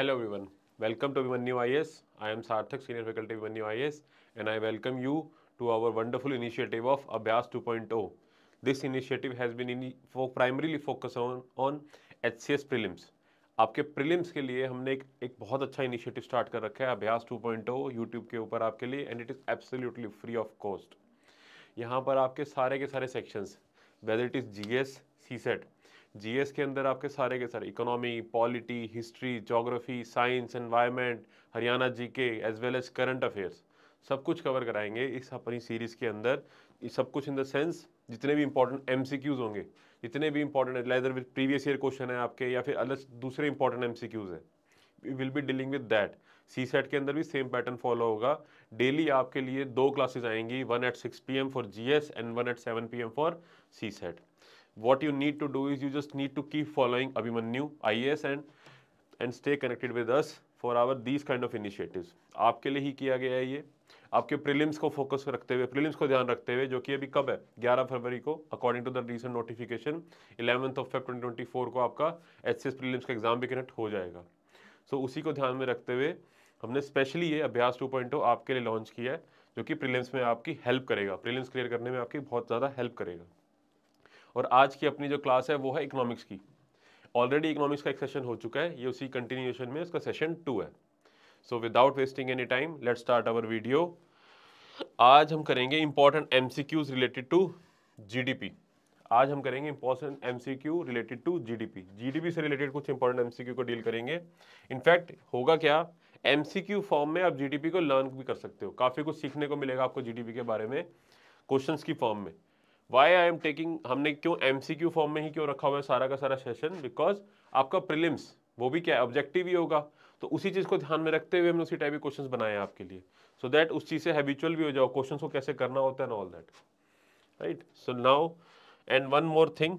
Hello everyone welcome to Abhimanyu I S I am Sarthak senior faculty Abhimanyu I S and I welcome you to our wonderful initiative of Abhyas 2.0 point O this initiative has been primarily focus on on H C S prelims आपके prelims के लिए हमने एक एक बहुत अच्छा initiative start कर रखा है अभ्यास 2.0 पॉइंट ओ यूट्यूब के ऊपर आपके लिए and it is absolutely free of cost यहाँ पर आपके सारे के सारे sections whether it is G S CSAT GS के अंदर आपके सारे के सारे economy polity history geography science environment Haryana G K as well as current affairs सब कुछ कवर कराएंगे इस अपनी सीरीज़ के अंदर सब कुछ इन द सेंस जितने भी इंपॉर्टेंट एम होंगे जितने भी important together with previous year question है आपके या फिर अलग दूसरे इंपॉर्टेंट एम सी है we will be dealing with that CSAT के अंदर भी सेम पैटर्न फॉलो होगा डेली आपके लिए दो क्लासेज आएंगी one at six P M for G S and one at seven P M for CSAT what you need to do is you just need to keep following Abhimanyu IAS and and stay connected with us for our these kind of initiatives आपके लिए ही किया गया है ये आपके prelims को focus rakhte hue prelims ko dhyan rakhte hue jo ki abhi kab hai 11 february ko according to the recent notification 11th of feb 2024 ko aapka H prelims ka exam bhi connect ho jayega so, usi ko dhyan mein rakhte hue हमने specially ये अभ्यास 2.0 आपके लिए launch किया है जो कि prelims में आपकी हेल्प करेगा प्रीलिम्स क्लियर करने में आपकी बहुत ज़्यादा हेल्प करेगा और आज की अपनी जो क्लास है वो है इकोनॉमिक्स की ऑलरेडी इकोनॉमिक्स का एक सेशन हो चुका है ये उसी कंटिन्यूएशन में उसका सेशन टू है so without wasting any time let start our video आज हम करेंगे important M related to G आज हम करेंगे important M related to G P से रिलेटेड कुछ इंपॉर्टेंट एम को डील करेंगे इनफैक्ट होगा क्या एम फॉर्म में आप जी को लर्न भी कर सकते हो काफ़ी कुछ सीखने को मिलेगा आपको जी के बारे में क्वेश्चन की फॉर्म में वाई आई एम टेकिंग हमने क्यों एम सी क्यू फॉर्म में ही क्यों रखा हुआ है सारा का सारा सेशन बिकॉज आपका प्रिलिम्स वो भी क्या ऑब्जेक्टिव ही होगा तो उसी चीज़ को ध्यान में रखते हुए हमने उसी टाइप के क्वेश्चन बनाए हैं आपके लिए सो so दैट उस चीज़ से हैबिचुअल भी हो जाओ क्वेश्चन को कैसे करना होता है all that right so now and one more thing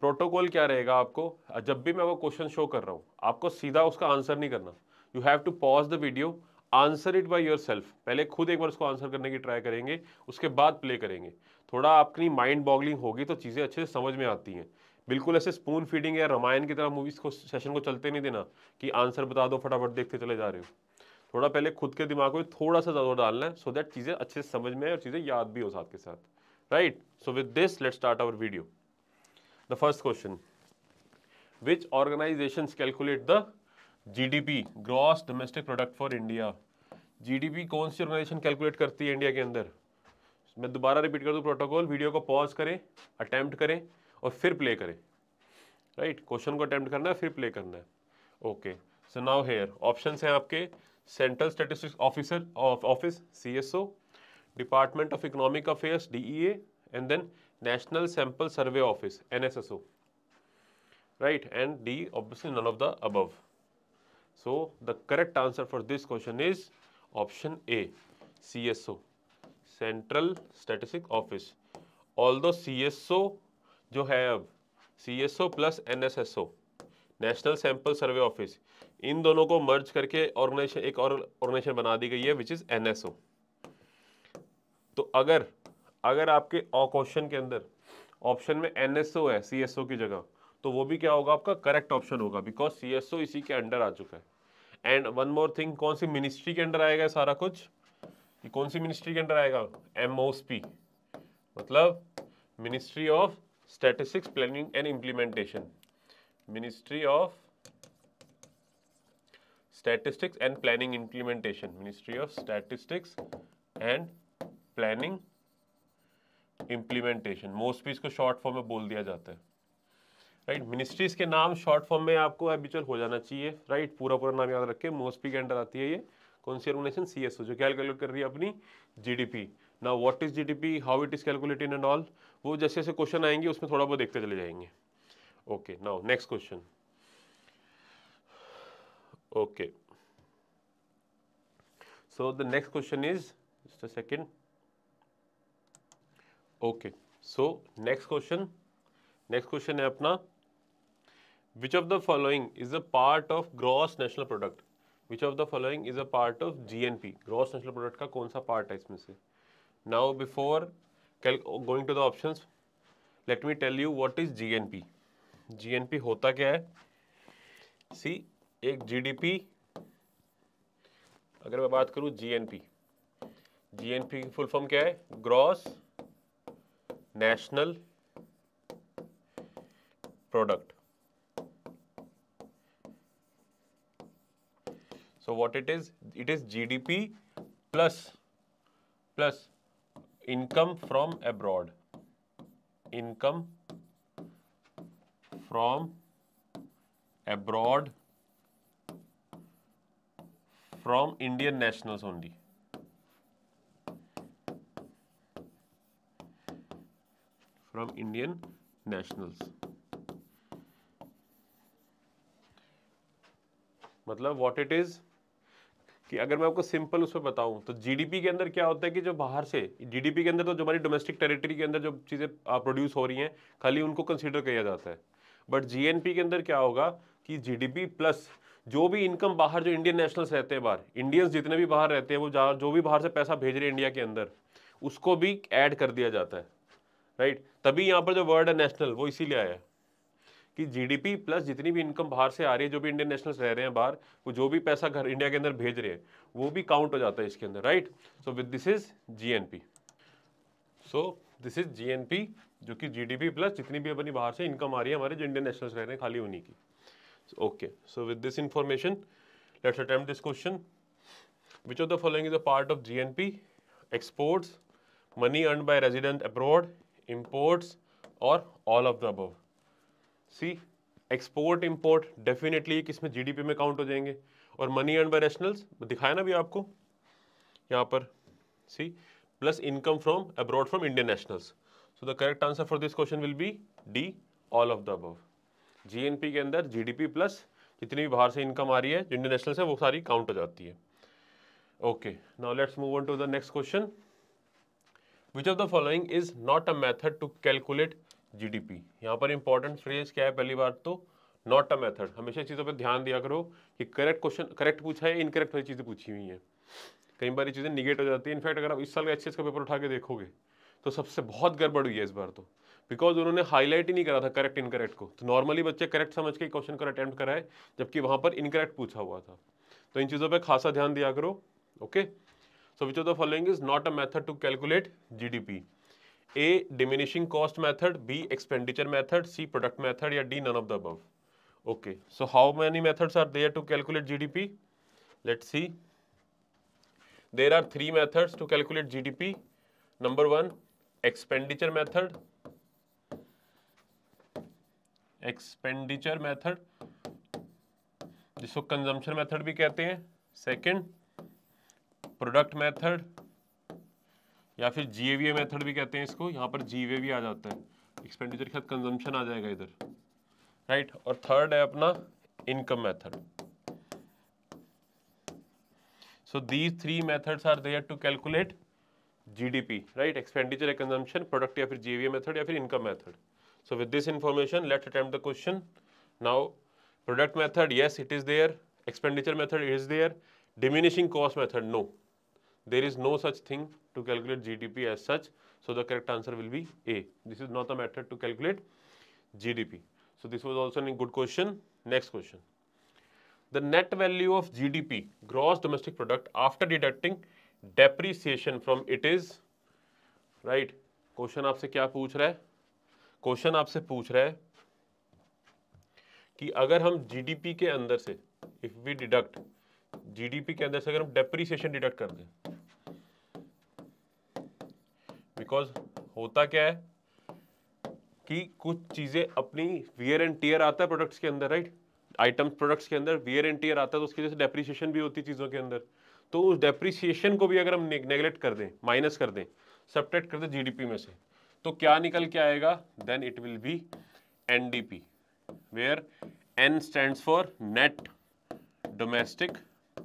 protocol क्या रहेगा आपको जब भी मैं वो क्वेश्चन शो कर रहा हूँ आपको सीधा उसका आंसर नहीं करना you have to pause the video answer it by yourself पहले खुद एक बार उसको आंसर करने की ट्राई करेंगे उसके बाद प्ले करेंगे थोड़ा आपकी माइंड बॉगलिंग होगी तो चीज़ें अच्छे से समझ में आती हैं बिल्कुल ऐसे स्पून फीडिंग या रामायण की तरह मूवीज को सेशन को चलते नहीं देना कि आंसर बता दो फटाफट देखते चले जा रहे हो थोड़ा पहले खुद के दिमाग में थोड़ा सा ज़्यादा डालना है सो दैट चीज़ें अच्छे से समझ में आए और चीज़ें याद भी हो साथ के साथ right so with this let start our video the first question which organisation calculate the GDP gross domestic product for India GDP कौन सी ऑर्गेनाइजेशन कैलकुलेट करती है इंडिया के अंदर मैं दोबारा रिपीट कर दूँ प्रोटोकॉल वीडियो को पॉज करें अटैम्प्ट करें और फिर प्ले करें राइट क्वेश्चन को अटैम्प्ट करना है फिर प्ले करना है okay so now here option हैं आपके central statistics officer of office C S O department of economic affairs D E A and then national sample survey office N S S O right and D obviously none of the above so the correct answer for this question is option A C S O central statistic office although C जो है अब C S O plus N S S O national sample survey office इन दोनों को मर्ज करके organisation एक और organisation बना दी गई है which is N S O तो अगर अगर आपके क्वेश्चन के अंदर ऑप्शन में एन एस ओ है सी एस ओ की जगह तो वो भी क्या होगा आपका करेक्ट ऑप्शन होगा बिकॉज सी एस ओ इसी के अंडर आ चुका है एंड वन मोर थिंग कौन सी मिनिस्ट्री के अंडर आएगा सारा कुछ ये कौन सी मिनिस्ट्री के अंडर आएगा एमओसपी मतलब ministry of statistics planning and implementation ministry of statistics and planning implementation ministry of statistics and planning implementation mostly इसको शॉर्ट फॉर्म में बोल दिया जाता है राइट right? मिनिस्ट्रीज के नाम शॉर्ट फॉर्म में आपको हैबिचुअल हो जाना चाहिए राइट right? पूरा पूरा नाम याद रखें मोस्टली के अंडर आती है ये कौन सी ऑर्गेनाइजेशन सी एस ओ जो कैलकुलेट कर रही है अपनी जी डी पी ना what is G D P how it is calculate in and all वो जैसे जैसे क्वेश्चन आएंगे उसमें थोड़ा बहुत देखते चले जाएंगे okay now next question okay so the next question is second okay so next question next question है अपना which of the following is a part of gross national product which of the following is a part of P gross national product का कौन सा part है इसमें से now before going to the option let me tell you what is N P होता क्या है सी एक पी अगर मैं बात करूं जी जीएनपी की फुल फॉर्म क्या है gross national product So what it is? It is GDP plus plus income from abroad. Income from abroad from Indian nationals only. From Indian nationals. मतलब what it is? कि अगर मैं आपको simple उसमें बताऊं तो जीडीपी के अंदर क्या होता है कि जो बाहर से जीडीपी के अंदर तो जो हमारी डोमेस्टिक टेरिटरी के अंदर जो चीज़ें प्रोड्यूस हो रही हैं खाली उनको कंसिडर किया जाता है बट जी के अंदर क्या होगा कि जी प्लस जो भी इनकम बाहर जो इंडियन नेशनल्स रहते हैं बाहर इंडियंस जितने भी बाहर रहते हैं वो जो भी बाहर से पैसा भेज रहे हैं इंडिया के अंदर उसको भी ऐड कर दिया जाता है राइट तभी यहाँ पर जो वर्ड है नेशनल वो इसीलिए आया है कि जीडीपी प्लस जितनी भी इनकम बाहर से आ रही है जो भी इंडियन नेशनल्स रह रहे हैं बाहर वो जो भी पैसा घर इंडिया के अंदर भेज रहे हैं वो भी काउंट हो जाता है इसके अंदर right so with this is GNP so this is GNP जो कि जीडीपी प्लस जितनी भी अपनी बाहर से इनकम आ रही है हमारे जो इंडियन नेशनल्स रह रहे हैं खाली उन्हीं की okay so with this information let's attempt this question which of the following is a part of gnp exports money earn by resident abroad imports और all of the above C export import definitely किसमें GDP में count हो जाएंगे और money earn bye nationals दिखाया ना भी आपको यहाँ पर C plus income from abroad from Indian nationals so the correct answer for this question will be D all of the above GNP के अंदर जीडीपी प्लस जितनी भी बाहर से इनकम आ रही है जो इंडियन नेशनल्स है वो सारी काउंट हो जाती है okay now let's move on to the next question which of the following is not a method to calculate GDP यहाँ पर इंपॉर्टेंट फ्रेज क्या है पहली बार तो नॉट अ मेथड हमेशा चीज़ों पर ध्यान दिया करो कि करेक्ट क्वेश्चन करेक्ट पूछा है इनकरेक्ट वाली चीज़ें पूछी हुई हैं कई बार ये चीज़ें निगेट हो जाती है इनफैक्ट अगर आप इस साल का एच का पेपर उठा के देखोगे तो सबसे बहुत गड़बड़ हुई है इस बार तो बिकॉज उन्होंने हाईलाइट ही नहीं करा था करेक्ट इनकरेक्ट को तो नॉर्मली बच्चे करेक्ट समझ के क्वेश्चन को अटैम्प्ट कराए जबकि वहाँ पर इनकरेक्ट पूछा हुआ था तो इन चीज़ों पर खासा ध्यान दिया करो okay so which of the following is not a method to calculate GDP A diminishing cost method B expenditure method C product method या D none of the above okay so how many methods are there to calculate GDP let see there are three methods to calculate G D P number one expenditure method expenditure method जिसको consumption method भी कहते हैं second product method या फिर जीएवीए method भी कहते हैं इसको यहाँ पर जीवे भी आ जाता है एक्सपेंडिचर के साथ कंजम्पशन आ जाएगा इधर राइट और थर्ड है अपना income method so these three methods are there to calculate GDP right expenditure consumption product या फिर जीवीए मेथड या फिर income method so with this information let attempt question now product method yes it is there expenditure method is there diminishing cost method no There is no such thing to calculate GDP as such. So the correct answer will be A. This is not a method to calculate GDP. So this was also a good question. Next question. The net value of GDP, gross domestic product, after deducting depreciation from it is, right? Question आपसे क्या पूछ रहा है question आपसे पूछ रहा है कि अगर हम जीडीपी के अंदर से इफ वी डिडक्ट जीडीपी के अंदर से अगर हम डेप्रीसिएशन डिडक्ट कर दें बिकॉज होता क्या है कि कुछ चीज़ें अपनी वियर एंड टीयर आता है प्रोडक्ट्स के अंदर राइट आइटम्स प्रोडक्ट्स के अंदर वियर एंड टीयर आता है तो उसकी वजह से डेप्रीसिएशन भी होती है चीज़ों के अंदर तो उस डेप्रीसिएशन को भी अगर हम नेगलेक्ट कर दें माइनस कर दें सब्ट्रैक्ट कर दें जीडीपी में से तो क्या निकल के आएगा then it will be NDP where N stand for net domestic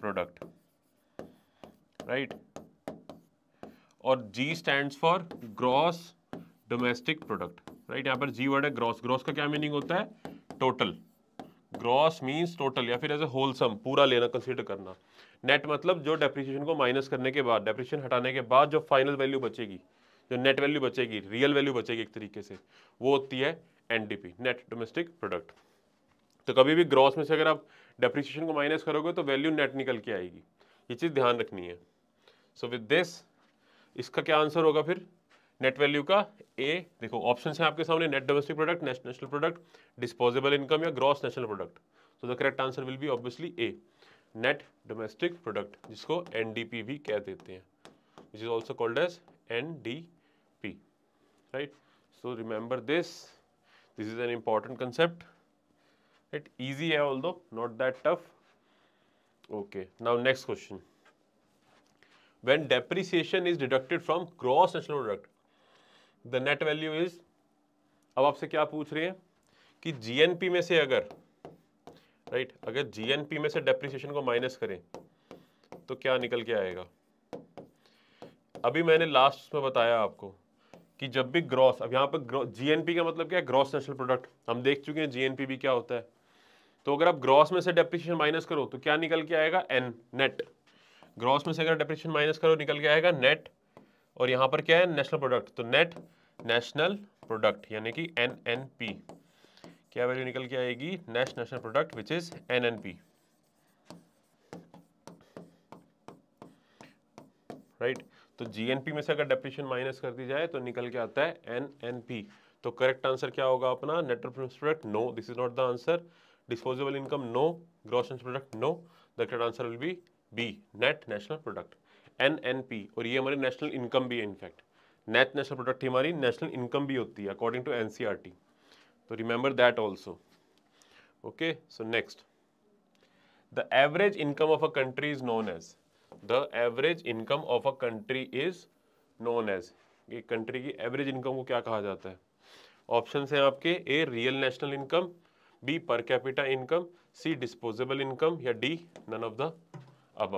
product right और G stand for gross domestic product right यहां पर जी वर्ड है ग्रॉस ग्रॉस का क्या मीनिंग होता है टोटल ग्रॉस मीन्स टोटल या फिर एज ए होलसम पूरा लेना कंसिडर करना नेट मतलब जो डेप्रिसिएशन को माइनस करने के बाद डेप्रिसिएशन हटाने के बाद जो फाइनल वैल्यू बचेगी जो नेट वैल्यू बचेगी रियल वैल्यू बचेगी एक तरीके से वो होती है एनडीपी नेट डोमेस्टिक प्रोडक्ट तो कभी भी ग्रॉस में से अगर आप डेप्रिसिएशन को माइनस करोगे तो वैल्यू नेट निकल के आएगी ये चीज़ ध्यान रखनी है सो विद दिस इसका क्या आंसर होगा फिर नेट वैल्यू का ए देखो ऑप्शन है आपके सामने net domestic product national product disposable income या gross national product so the correct answer will be obviously A net domestic product जिसको एन भी कह देते हैं which is also called as N right so remember this this is an important concept right easy है although not that tough okay now next question when depreciation is deducted from gross national product the net value is अब आपसे क्या पूछ रहे हैं कि GNP में से अगर राइट right, अगर जीएनपी में से डेप्रिसिएशन को माइनस करें तो क्या निकल के आएगा अभी मैंने लास्ट में बताया आपको कि जब भी ग्रॉस अब यहाँ पर जीएनपी का मतलब क्या है ग्रॉस नेशनल प्रोडक्ट हम देख चुके हैं जीएनपी भी क्या होता है तो अगर आप ग्रॉस में से डेप्रिशिएशन माइनस करो तो क्या निकल के आएगा एन नेट ग्रॉस में से अगर डेप्रिशिएशन माइनस करो निकल के आएगा नेट और यहां पर क्या है नेशनल प्रोडक्ट तो नेट नेशनल प्रोडक्ट यानी कि एन एन पी क्या वैल्यू निकल के आएगी net national product which is N N P right तो जीएनपी में से अगर डेप्रिशन माइनस कर दी जाए तो निकल के आता है एन एन पी तो करेक्ट आंसर क्या होगा अपना net product no this is not the answer no gross no product no the correct answer will be be net national product N N P और ये हमारी नेशनल इनकम भी है in fact net national product ही हमारी national income भी होती है अकॉर्डिंग टू टी तो remember that also okay so next the average income of a country is known as the average income of a country is known as country की average income को क्या कहा जाता है ऑप्शन है आपके A real national income B per capita income C disposable income या D none of the अब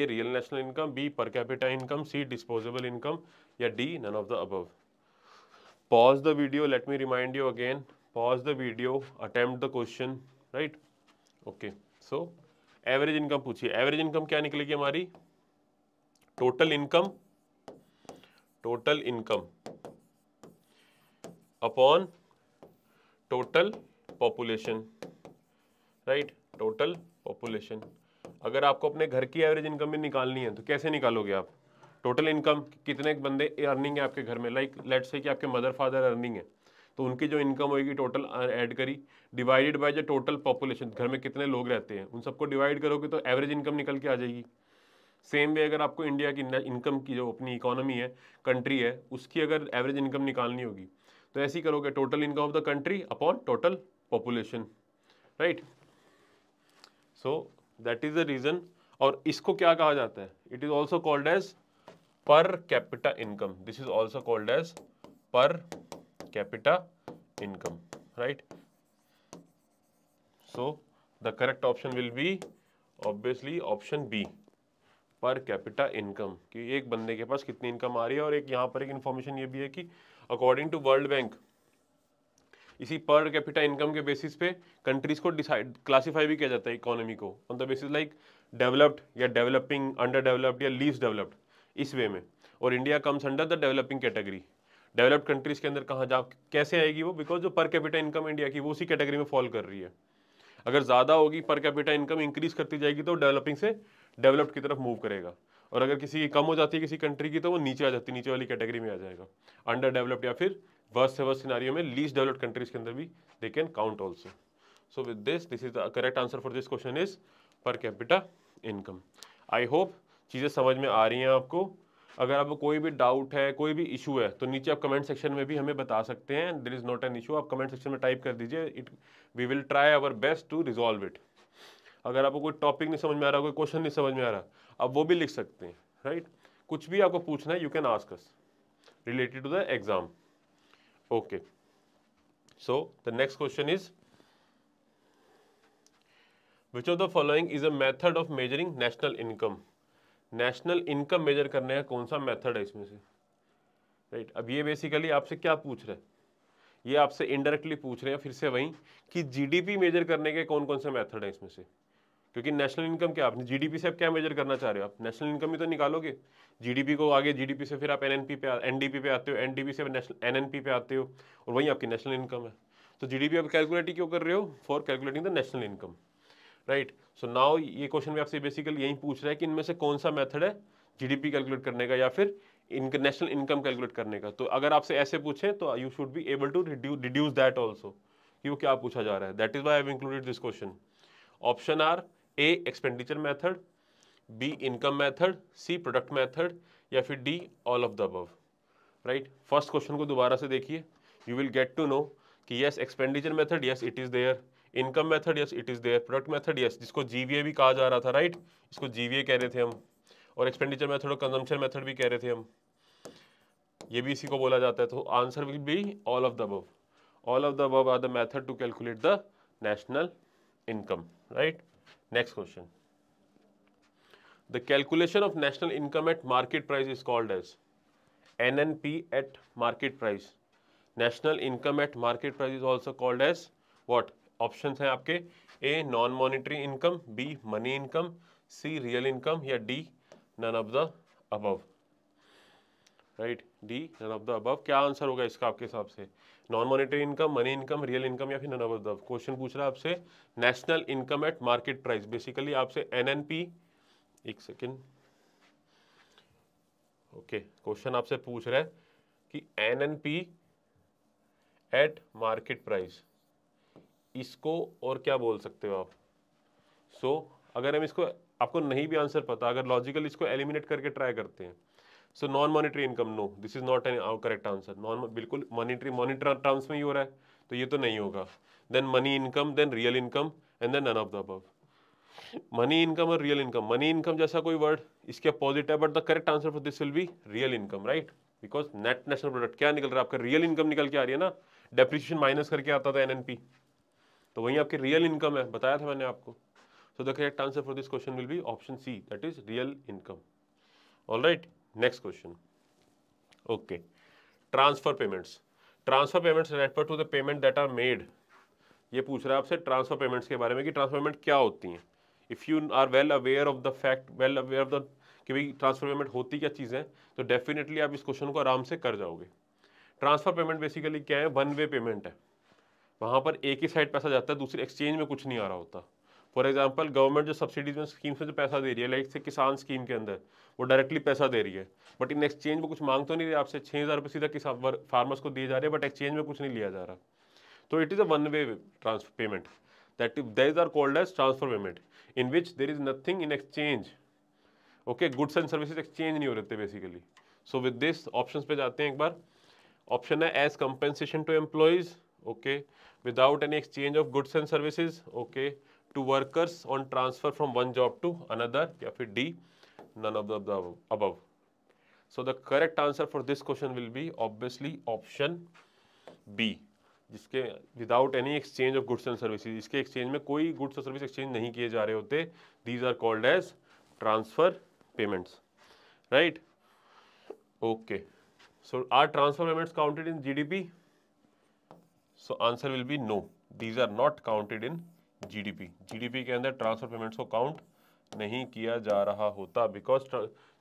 A real national income B per capita income C disposable income या D none of the above pause the video let me remind you again pause the video attempt the question right okay so average income पूछिए average income क्या निकलेगी हमारी total income total income upon total population right total population अगर आपको अपने घर की average income भी निकालनी है तो कैसे निकालोगे आप टोटल इनकम कितने बंदे अर्निंग है आपके घर में लाइक लेट्स से कि आपके मदर फादर अर्निंग है तो उनकी जो इनकम होगी टोटल ऐड करी डिवाइडेड बाय जो टोटल पॉपुलेशन घर में कितने लोग रहते हैं उन सबको डिवाइड करोगे तो एवरेज इनकम निकल के आ जाएगी सेम वे अगर आपको इंडिया की इनकम की जो अपनी इकोनॉमी है कंट्री है उसकी अगर एवरेज इनकम निकालनी होगी तो ऐसे ही करोगे total income of the country upon total population right so that is the reason और इसको क्या कहा जाता है it is also called as per capita income this is also called as per capita income right so the correct option will be obviously option B per capita income कि एक बंदे के पास कितनी इनकम आ रही है और एक यहाँ पर एक इन्फॉर्मेशन ये भी है कि अकॉर्डिंग टू वर्ल्ड बैंक इसी पर कैपिटा इनकम के बेसिस पे कंट्रीज को डिसाइड क्लासीफाई भी किया जाता है इकोनॉमी को on the basis like developed या डेवलपिंग अंडर डेवलप्ड या लीस डेवलप्ड इस वे में और India comes under the developing category developed countries के अंदर कहाँ जा कैसे आएगी वो बिकॉज जो पर कैपिटा इनकम इंडिया की वो उसी कैटेगरी में फॉल कर रही है अगर ज़्यादा होगी पर कैपिटा इनकम इंक्रीज करती जाएगी तो डेवलपिंग से डेवलप्ड की तरफ मूव करेगा और अगर किसी की कम हो जाती है किसी कंट्री की तो वो नीचे आ जाती है नीचे वाली कैटेगरी में आ जाएगा अंडर डेवलप्ड या फिर वर्स्ट से वर्स्ट सिनारियों में लीस्ट डेवलप्ड कंट्रीज के अंदर भी they can count also so with this this is the correct answer for this question is per capita income I hope चीज़ें समझ में आ रही हैं आपको अगर आपको कोई भी डाउट है कोई भी इशू है तो नीचे आप कमेंट सेक्शन में भी हमें बता सकते हैं there is not an issue आप कमेंट सेक्शन में टाइप कर दीजिए it we will try our best to resolve it अगर आपको कोई टॉपिक नहीं समझ में आ रहा कोई क्वेश्चन नहीं समझ में आ रहा अब वो भी लिख सकते हैं राइट right? कुछ भी आपको पूछना है you can ask us related to the exam okay so the next question is which of the following is a method of measuring national income national income measure करने का कौन सा मेथड है इसमें से राइट right? अब ये basically आपसे क्या पूछ रहे हैं ये आपसे इनडायरेक्टली पूछ रहे हैं फिर से वहीं कि जीडीपी मेजर करने के कौन कौन से मेथड हैं इसमें से क्योंकि नेशनल इनकम क्या आप जीडीपी से आप क्या मेजर करना चाह रहे हो आप नेशनल इनकम ही तो निकालोगे जीडीपी को आगे जीडीपी से फिर आप एनएनपी पे एनडीपी पे आते हो एनडीपी से एन एनएनपी पे आते हो और वहीं आपकी नेशनल इनकम है तो जीडीपी आप कैलकुलेट क्यों कर रहे हो for calculating the national income right so now ये क्वेश्चन भी आपसे बेसिकली यही पूछ रहा है कि इनमें से कौन सा मेथड है पी कैलकुलेट करने का या फिर नेशनल इनकम कैलकुलेट करने का तो अगर आपसे ऐसे पूछें तो you should be able to reduce that also कि वो क्या पूछा जा रहा है that is why have included this question option are A expenditure method B income method C product method या फिर D all of the above right first question को दोबारा से देखिए you will get to know कि yes expenditure method yes it is there income method yes it is their product method yes जिसको GVA भी कहा जा रहा था राइट right? इसको जीवीए कह रहे थे हम और एक्सपेंडिचर मेथड और कंजम्पशन मेथड भी कह रहे थे हम ये भी इसी को बोला जाता है तो answer will be all of the above all of the above are the method to calculate the national income right next question the calculation of national income at market price is called as N N P at market price national income at market price is also called as what option हैं आपके A non monetary income B money income C real income या D none of the above right D none of the above क्या आंसर होगा इसका आपके हिसाब से non monetary income money income real income या फिर नन ऑफ क्वेश्चन पूछ रहा है आपसे national income at market price basically आपसे एनएनपी एक सेकेंड ओके क्वेश्चन आपसे पूछ रहा है कि एनएनपी एट मार्केट प्राइस इसको और क्या बोल सकते हो आप सो so, अगर हम इसको आपको नहीं भी आंसर पता अगर लॉजिकल इसको एलिमिनेट करके ट्राई करते हैं so non monetary income no this is not an correct answer non बिल्कुल मॉनिटरी मॉनिटर टर्म्स में ही हो रहा है तो ये तो नहीं होगा then money income then real income and then none of the above money income और रियल इनकम मनी इनकम जैसा कोई वर्ड इसके अपोजिट है but the correct answer for this will be real income right because net national product क्या निकल रहा है आपका रियल इनकम निकल के आ रही है ना डेप्रिशिएशन माइनस करके आता था एनएनपी तो वहीं आपकी रियल इनकम है बताया था मैंने आपको so the correct answer for this question will be option C that is real income all right next question okay transfer payments transfer payments refer to the payment that are made ये पूछ रहा है आपसे transfer payments के बारे में कि transfer payment क्या होती हैं if you are well aware of the fact well aware of the कि भाई ट्रांसफर पेमेंट होती क्या चीज़ है तो डेफिनेटली आप इस क्वेश्चन को आराम से कर जाओगे ट्रांसफर पेमेंट बेसिकली क्या है वन वे पेमेंट है वहाँ पर एक ही साइड पैसा जाता है दूसरी एक्सचेंज में कुछ नहीं आ रहा होता फॉर एग्जाम्पल गवर्नमेंट जो सब्सिडीज में स्कीम्स में जो पैसा दे रही है लाइक से किसान स्कीम के अंदर वो डायरेक्टली पैसा दे रही है बट इन एक्सचेंज में कुछ मांग तो नहीं रही आपसे छः हज़ार रुपये सीधा किसान फार्मर्स को दिए जा रहे हैं बट एक्सचेंज में कुछ नहीं लिया जा रहा तो it is a one way transfer payment that these are called as transfer payment in which there is nothing in exchange okay goods and services exchange नहीं हो रहे थे basically so with this option पे जाते हैं एक बार option है as compensation to employees okay without any exchange of goods and services okay to workers on transfer from one job to another या फिर D none of the, the above. So the correct answer for this question will be obviously जिसके without any exchange of goods and services इसके exchange में कोई goods और service exchange नहीं किए जा रहे होते these are called as transfer payments right okay so are transfer payments counted in GDP so answer will be no these are not counted in GDP GDP के अंदर ट्रांसफर पेमेंट्स को count नहीं किया जा रहा होता बिकॉज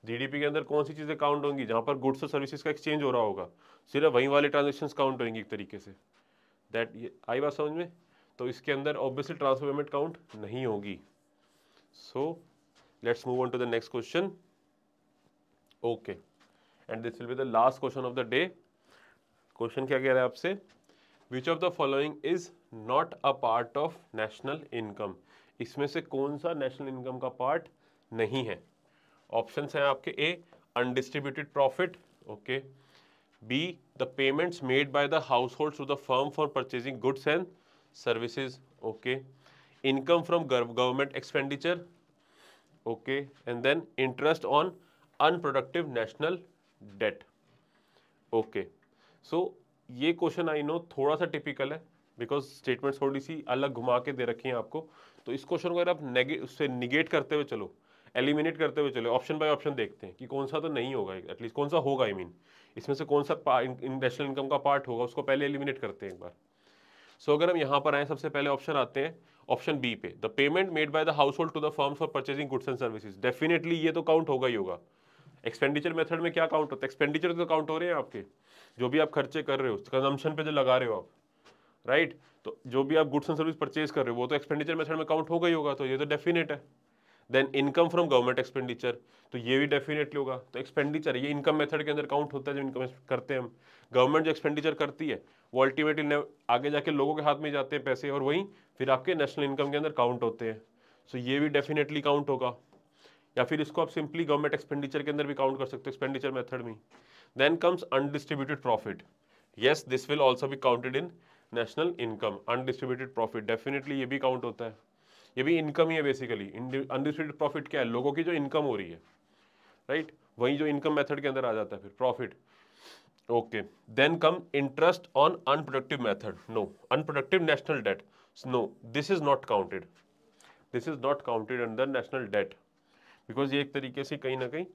जीडीपी के अंदर कौन सी चीज़ें काउंट होंगी जहाँ पर गुड्स और सर्विसेज का एक्सचेंज हो रहा होगा सिर्फ वहीं वाले ट्रांजेक्शन काउंट होंगे एक तरीके से दैट ये आई बात समझ में तो इसके अंदर ऑब्वियसली ट्रांसफर पेमेंट काउंट नहीं होगी so let's move on to the next question okay and this will be the last question of the day question क्या कह रहा है आपसे which of the following is not a part of national income इसमें से कौन सा national income का पार्ट नहीं है ऑप्शन हैं आपके A undistributed profit okay B the payments made by the household to the firm for purchasing goods and services okay income from government expenditure okay and then interest on unproductive national debt okay so ये question I know थोड़ा सा typical है because statements थोड़ी सी अलग घुमा के दे रखी हैं आपको तो इस क्वेश्चन को अगर आप उससे निगेट करते हुए चलो एलिमिनेट करते हुए चलो ऑप्शन बाय ऑप्शन देखते हैं कि कौन सा तो नहीं होगा एटलीस्ट कौन सा होगा आई मीन इसमें से कौन सा नेशनल इनकम का पार्ट होगा उसको पहले एलिमिनेट करते हैं एक बार सो so, अगर हम यहाँ पर आए सबसे पहले ऑप्शन आते हैं ऑप्शन बी पे the payment made by the household to the firm for purchasing goods and services definitely ये तो काउंट होगा ही होगा एक्सपेंडिचर मेथड में क्या काउंट होता है एक्सपेंडिचर तो काउंट हो रहे हैं आपके जो भी आप खर्चे कर रहे हो कंजम्पन पे जो लगा रहे हो आप राइट तो जो भी आप गुड्स एंड सर्विस परचेज कर रहे हो वो तो एक्सपेंडिचर मेथड में काउंट हो गई होगा तो ये तो डेफिनेट है then income from government expenditure तो ये भी डेफिनेटली होगा तो एक्सपेंडिचर ये इनकम मेथड के अंदर काउंट होता है जो इनकम करते हैं हम गवर्नमेंट जो एक्सपेंडिचर करती है वो अल्टीमेटली आगे जाके लोगों के हाथ में जाते हैं पैसे और वहीं फिर आपके नेशनल इनकम के अंदर काउंट होते हैं सो so ये भी डेफिनेटली काउंट होगा या फिर इसको आप सिंपली गवर्नमेंट एक्सपेंडिचर के अंदर भी काउंट कर सकते हो एक्सपेंडिचर मेथड में then comes undistributed profit yes this will also भी counted in national income undistributed profit definitely ये भी काउंट होता है ये भी इनकम ही है बेसिकली अनडिस्ट्रीब्यूटेड प्रॉफिट क्या है लोगों की जो इनकम हो रही है राइट right? वही जो इनकम मेथड के अंदर आ जाता है फिर profit okay then come interest on unproductive method no unproductive national debt no this is not counted this is not counted under national debt because ये एक तरीके से कहीं ना कहीं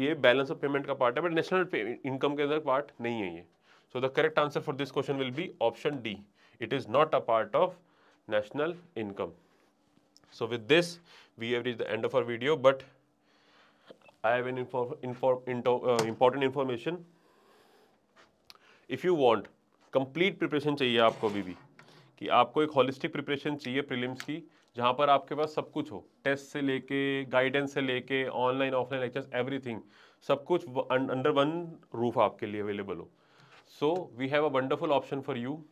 ये बैलेंस ऑफ पेमेंट का पार्ट है बट नेशनल इनकम के अंदर पार्ट नहीं है ये So the correct answer for this question will be option D. It is not a part of national income. So with this, we have reached the end of our video, but I have an inform, inform, into, uh, important information. If you want complete preparation चाहिए आपको अभी भी कि आपको एक holistic preparation चाहिए prelims की जहाँ पर आपके पास सब कुछ हो टेस्ट से लेके गाइडेंस से लेके ऑनलाइन ऑफलाइन लेक्चर्स एवरीथिंग सब कुछ अंडर वन रूफ आपके लिए अवेलेबल हो so we have a wonderful option for you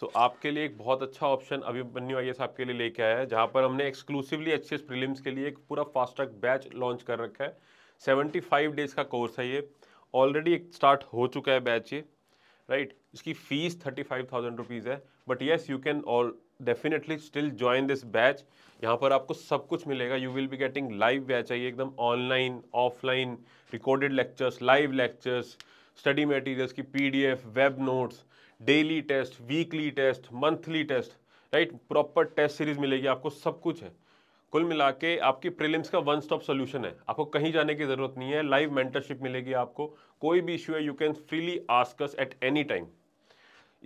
so आपके लिए एक बहुत अच्छा ऑप्शन अभी बन्यू आई आपके लिए लेके आया है जहाँ पर हमने एक्सक्लूसिवली एच प्रीलिम्स के लिए एक पूरा फास्ट ट्रैक बैच लॉन्च कर रखा है सेवेंटी फाइव डेज़ का कोर्स है ये ऑलरेडी स्टार्ट हो चुका है बैच ये राइट right? इसकी fees thirty five thousand rupees है but yes you can all definitely still join this batch यहाँ पर आपको सब कुछ मिलेगा you will be getting live batch है एकदम online offline recorded lectures live lectures study materials की PDF web notes daily test weekly test monthly test right proper test series मिलेगी आपको सब कुछ है कुल मिला के आपकी प्रिलिम्स का वन स्टॉप सोल्यूशन है आपको कहीं जाने की जरूरत नहीं है लाइव मेंटरशिप मिलेगी आपको कोई भी इशू है you can freely ask us at any time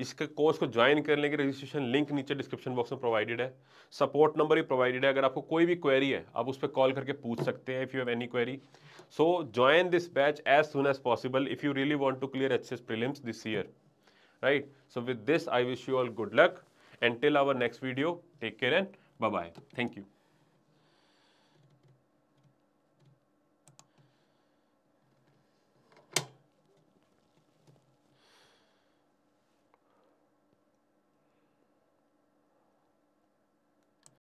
इसके कोर्स को ज्वाइन करने की रजिस्ट्रेशन लिंक नीचे डिस्क्रिप्शन बॉक्स में प्रोवाइडेड है सपोर्ट नंबर भी प्रोवाइडेड है अगर आपको कोई भी क्वेरी है आप उस पर कॉल करके पूछ सकते हैं if you have any query so join this batch as soon as possible if you really want to clear H S prelims this year right so with this I wish you all good luck and till our next video take care and bye thank you